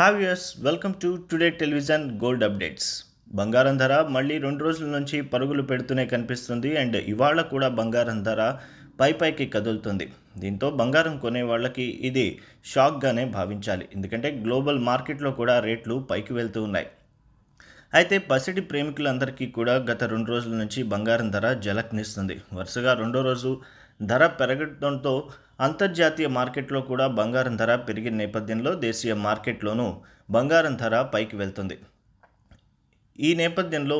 have యూస్ welcome to today television gold updates బంగారం ధర మళ్ళీ రెండు రోజుల నుంచి పరుగులు పెడుతూనే కనిపిస్తుంది అండ్ ఇవాళ కూడా బంగారం ధర పై పైకి కదులుతుంది దీంతో బంగారం కొనే వాళ్ళకి ఇది షాక్గానే భావించాలి ఎందుకంటే గ్లోబల్ మార్కెట్లో కూడా రేట్లు పైకి వెళ్తూ ఉన్నాయి అయితే పసిడి ప్రేమికులందరికీ కూడా గత రెండు రోజుల నుంచి బంగారం ధర జలక్నిస్తుంది వరుసగా రెండో రోజు ధర పెరగడంతో అంతర్జాతీయ మార్కెట్లో కూడా బంగారం ధర పెరిగిన నేపథ్యంలో దేశీయ మార్కెట్లోనూ బంగారం ధర పైకి వెళ్తుంది ఈ నేపథ్యంలో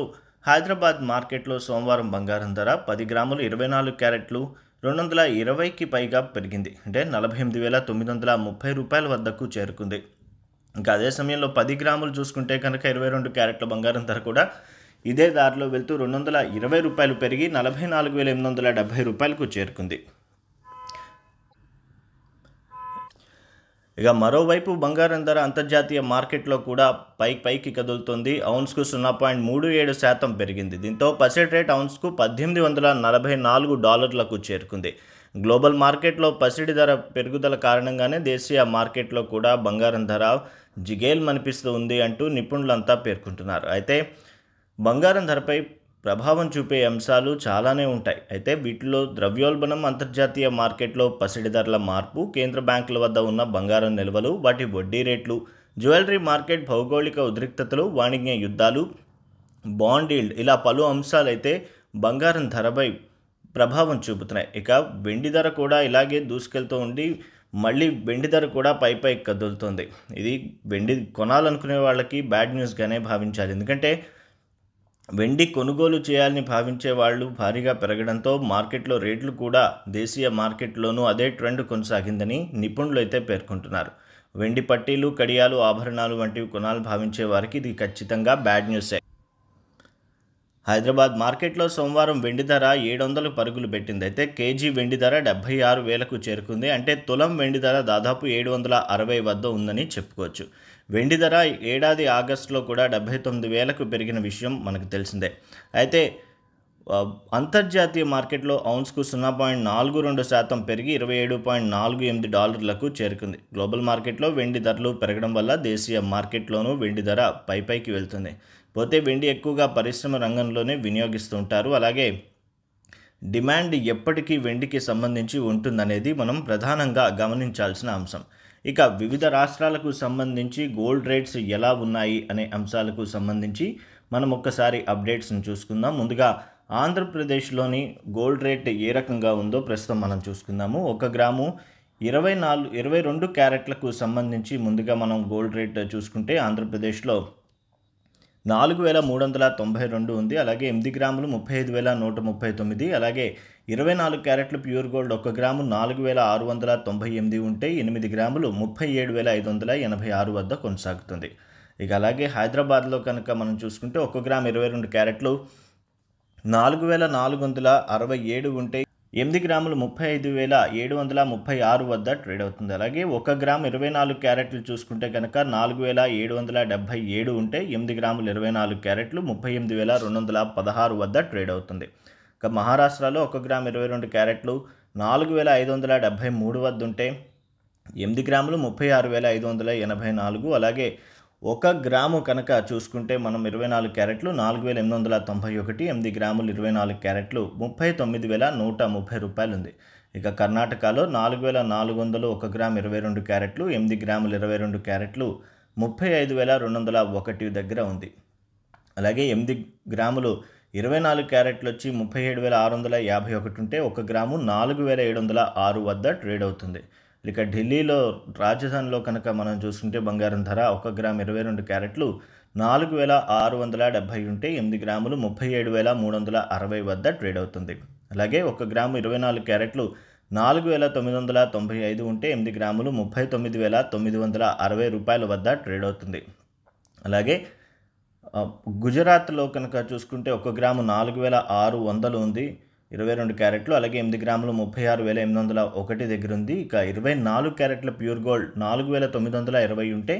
హైదరాబాద్ మార్కెట్లో సోమవారం బంగారం ధర పది గ్రాములు ఇరవై నాలుగు క్యారెట్లు రెండు వందల ఇరవైకి పైగా పెరిగింది అంటే నలభై ఎనిమిది వేల తొమ్మిది వందల ముప్పై రూపాయల వద్దకు చేరుకుంది ఇంకా అదే సమయంలో పది గ్రాములు చూసుకుంటే కనుక ఇరవై రెండు క్యారెట్ల బంగారం ధర కూడా ఇదే దారిలో వెళ్తూ రెండు వందల ఇరవై రూపాయలు పెరిగి నలభై నాలుగు వేల ఎనిమిది వందల డెబ్బై రూపాయలకు చేరుకుంది ఇక మరోవైపు బంగారం ధర అంతర్జాతీయ మార్కెట్లో కూడా పై పైకి కదులుతుంది ఔన్స్కు సున్నా పాయింట్ మూడు ఏడు శాతం పెరిగింది దీంతో పసిడ్ రేట్ ఔన్స్కు పద్దెనిమిది వందల నలభై నాలుగు డాలర్లకు చేరుకుంది గ్లోబల్ మార్కెట్లో పసిడి ధర పెరుగుదల కారణంగానే దేశీయ మార్కెట్లో కూడా బంగారం ధర జిగేల్ మనిపిస్తూ ఉంది అంటూ నిపుణులంతా పేర్కొంటున్నారు అయితే బంగారం ధరపై ప్రభావం చూపే అంశాలు చాలానే ఉంటాయి అయితే వీటిలో ద్రవ్యోల్బణం అంతర్జాతీయ మార్కెట్లో పసిడి ధరల మార్పు కేంద్ర బ్యాంకుల వద్ద ఉన్న బంగారం నిల్వలు వాటి వడ్డీ రేట్లు జ్యువెలరీ మార్కెట్ భౌగోళిక ఉద్రిక్తతలు వాణిజ్య యుద్ధాలు బాండ్ ఈల్డ్ ఇలా పలు అంశాలైతే బంగారం ధరపై ప్రభావం చూపుతున్నాయి ఇక వెండి ధర కూడా ఇలాగే దూసుకెళ్తూ ఉండి మళ్ళీ వెండి ధర కూడా పై పై కదులుతుంది ఇది వెండి కొనాలనుకునే వాళ్ళకి బ్యాడ్ న్యూస్గానే భావించాలి ఎందుకంటే వెండి కొనుగోలు చేయాలని భావించే వాళ్ళు భారీగా పెరగడంతో మార్కెట్లో రేట్లు కూడా దేశీయ మార్కెట్లోనూ అదే ట్రెండ్ కొనసాగిందని నిపుణులు అయితే పేర్కొంటున్నారు వెండి పట్టీలు కడియాలు ఆభరణాలు వంటివి కొనాలని భావించే వారికి ఇది ఖచ్చితంగా బ్యాడ్ న్యూసే హైదరాబాద్ మార్కెట్లో సోమవారం వెండి ధర ఏడు వందలు పరుగులు పెట్టింది అయితే కేజీ వెండి ధర డెబ్బై ఆరు వేలకు చేరుకుంది అంటే తులం వెండి ధర దాదాపు ఏడు వందల అరవై వద్ద ఉందని చెప్పుకోవచ్చు వెండి ధర ఏడాది ఆగస్టులో కూడా డెబ్బై తొమ్మిది వేలకు పెరిగిన విషయం మనకు తెలిసిందే అయితే అంతర్జాతీయ మార్కెట్లో ఔన్స్కు సున్నా పాయింట్ నాలుగు రెండు శాతం పెరిగి ఇరవై ఏడు పాయింట్ నాలుగు ఎనిమిది డాలర్లకు చేరుకుంది గ్లోబల్ మార్కెట్లో వెండి ధరలు పెరగడం వల్ల దేశీయ మార్కెట్లోనూ వెండి ధర పైపైకి వెళ్తుంది పోతే వెండి ఎక్కువగా పరిశ్రమ రంగంలోనే వినియోగిస్తుంటారు అలాగే డిమాండ్ ఎప్పటికీ వెండికి సంబంధించి ఉంటుందనేది మనం ప్రధానంగా గమనించాల్సిన అంశం ఇక వివిధ రాష్ట్రాలకు సంబంధించి గోల్డ్ రేట్స్ ఎలా ఉన్నాయి అనే అంశాలకు సంబంధించి మనం ఒక్కసారి అప్డేట్స్ని చూసుకుందాం ముందుగా ఆంధ్రప్రదేశ్లోని గోల్డ్ రేట్ ఏ రకంగా ఉందో ప్రస్తుతం మనం చూసుకుందాము ఒక గ్రాము ఇరవై నాలుగు ఇరవై రెండు క్యారెట్లకు సంబంధించి ముందుగా మనం గోల్డ్ రేట్ చూసుకుంటే ఆంధ్రప్రదేశ్లో నాలుగు వేల మూడు వందల తొంభై రెండు ఉంది అలాగే ఎనిమిది గ్రాములు ముప్పై ఐదు వేల నూట ముప్పై తొమ్మిది అలాగే ఇరవై నాలుగు క్యారెట్లు ప్యూర్ గోల్డ్ ఒక గ్రాము నాలుగు వేల ఆరు వందల తొంభై ఎనిమిది ఉంటే ఎనిమిది గ్రాములు ముప్పై ఏడు వేల ఐదు వందల ఎనభై ఆరు వద్ద కొనసాగుతుంది ఇక అలాగే హైదరాబాద్లో కనుక మనం చూసుకుంటే ఒక గ్రాము ఇరవై రెండు క్యారెట్లు నాలుగు వేల నాలుగు వందల అరవై ఏడు ఉంటే ఎనిమిది గ్రాములు ముప్పై ఐదు వేల ఏడు వందల ముప్పై ఆరు వద్ద ట్రేడ్ అవుతుంది అలాగే ఒక గ్రామ్ ఇరవై నాలుగు క్యారెట్లు చూసుకుంటే కనుక నాలుగు వేల ఏడు వందల డెబ్బై ఏడు ఉంటే ఎనిమిది గ్రాములు ఇరవై నాలుగు క్యారెట్లు ముప్పై ఎనిమిది వేల రెండు వందల పదహారు వద్ద ట్రేడ్ అవుతుంది ఇక మహారాష్ట్రలో ఒక గ్రామ్ ఇరవై రెండు క్యారెట్లు నాలుగు వేల ఐదు వందల డెబ్బై మూడు వద్ద ఉంటే ఎనిమిది గ్రాములు ముప్పై ఆరు వేల ఐదు వందల ఎనభై నాలుగు అలాగే ఒక గ్రాము కనుక చూసుకుంటే మనం ఇరవై నాలుగు క్యారెట్లు నాలుగు వేల ఎనిమిది వందల తొంభై ఒకటి ఎనిమిది గ్రాములు ఇరవై నాలుగు క్యారెట్లు ముప్పై తొమ్మిది వేల నూట ముప్పై రూపాయలు ఉంది ఇక కర్ణాటకలో నాలుగు వేల నాలుగు వందలు ఒక గ్రామ్ ఇరవై రెండు క్యారెట్లు ఎనిమిది గ్రాములు ఇరవై రెండు క్యారెట్లు ముప్పై ఐదు వేల రెండు వందల ఒకటి దగ్గర ఉంది అలాగే ఎనిమిది గ్రాములు ఇరవై నాలుగు క్యారెట్లు వచ్చి ముప్పై ఏడు వేల ఆరు వందల యాభై ఒకటి ఉంటే ఒక గ్రాము నాలుగు వేల ఏడు వందల ఆరు వద్ద ట్రేడ్ అవుతుంది ఇక ఢిల్లీలో రాజధానిలో కనుక మనం చూసుకుంటే బంగారం ధర ఒక గ్రామ్ ఇరవై రెండు క్యారెట్లు నాలుగు వేల ఆరు వందల డెబ్బై ఉంటే ఎనిమిది గ్రాములు ముప్పై ఏడు వేల మూడు వందల అరవై వద్ద ట్రేడ్ అవుతుంది అలాగే ఒక గ్రాము ఇరవై నాలుగు క్యారెట్లు నాలుగు వేల తొమ్మిది వందల తొంభై ఐదు ఉంటే ఎనిమిది గ్రాములు ముప్పై తొమ్మిది వేల తొమ్మిది వందల అరవై రూపాయల వద్ద ట్రేడ్ అవుతుంది అలాగే గుజరాత్లో కనుక చూసుకుంటే ఒక గ్రాము నాలుగు వేల ఆరు వందలు ఉంది ఇరవై రెండు క్యారెట్లు అలాగే ఎనిమిది గ్రాములు ముప్పై ఆరు వేల ఎనిమిది వందల ఒకటి దగ్గర ఉంది ఇక ఇరవై నాలుగు క్యారెట్ల ప్యూర్ గోల్డ్ నాలుగు వేల తొమ్మిది వందల ఇరవై ఉంటే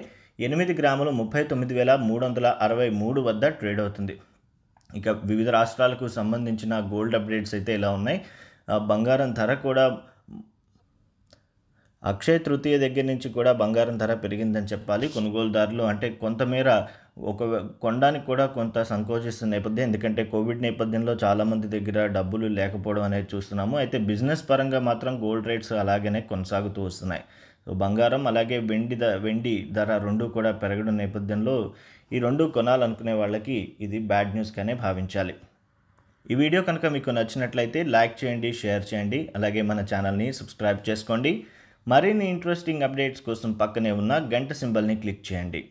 ఎనిమిది గ్రాములు ముప్పై తొమ్మిది వేల మూడు వందల అరవై మూడు వద్ద ట్రేడ్ అవుతుంది ఇక వివిధ రాష్ట్రాలకు సంబంధించిన గోల్డ్ అప్డేట్స్ అయితే ఇలా ఉన్నాయి బంగారం ధర కూడా అక్షయ తృతీయ దగ్గర నుంచి కూడా బంగారం ధర పెరిగిందని చెప్పాలి కొనుగోలుదారులు అంటే కొంతమేర ఒక కొనడానికి కూడా కొంత సంకోచిస్తున్న నేపథ్యం ఎందుకంటే కోవిడ్ నేపథ్యంలో చాలామంది దగ్గర డబ్బులు లేకపోవడం అనేది చూస్తున్నాము అయితే బిజినెస్ పరంగా మాత్రం గోల్డ్ రేట్స్ అలాగనే కొనసాగుతూ వస్తున్నాయి సో బంగారం అలాగే వెండి ద వెండి ధర రెండు కూడా పెరగడం నేపథ్యంలో ఈ రెండు కొనాలనుకునే వాళ్ళకి ఇది బ్యాడ్ న్యూస్గానే భావించాలి ఈ వీడియో కనుక మీకు నచ్చినట్లయితే లైక్ చేయండి షేర్ చేయండి అలాగే మన ఛానల్ని సబ్స్క్రైబ్ చేసుకోండి మరిన్ని ఇంట్రెస్టింగ్ అప్డేట్స్ కోసం పక్కనే ఉన్న గంట సింబల్ని క్లిక్ చేయండి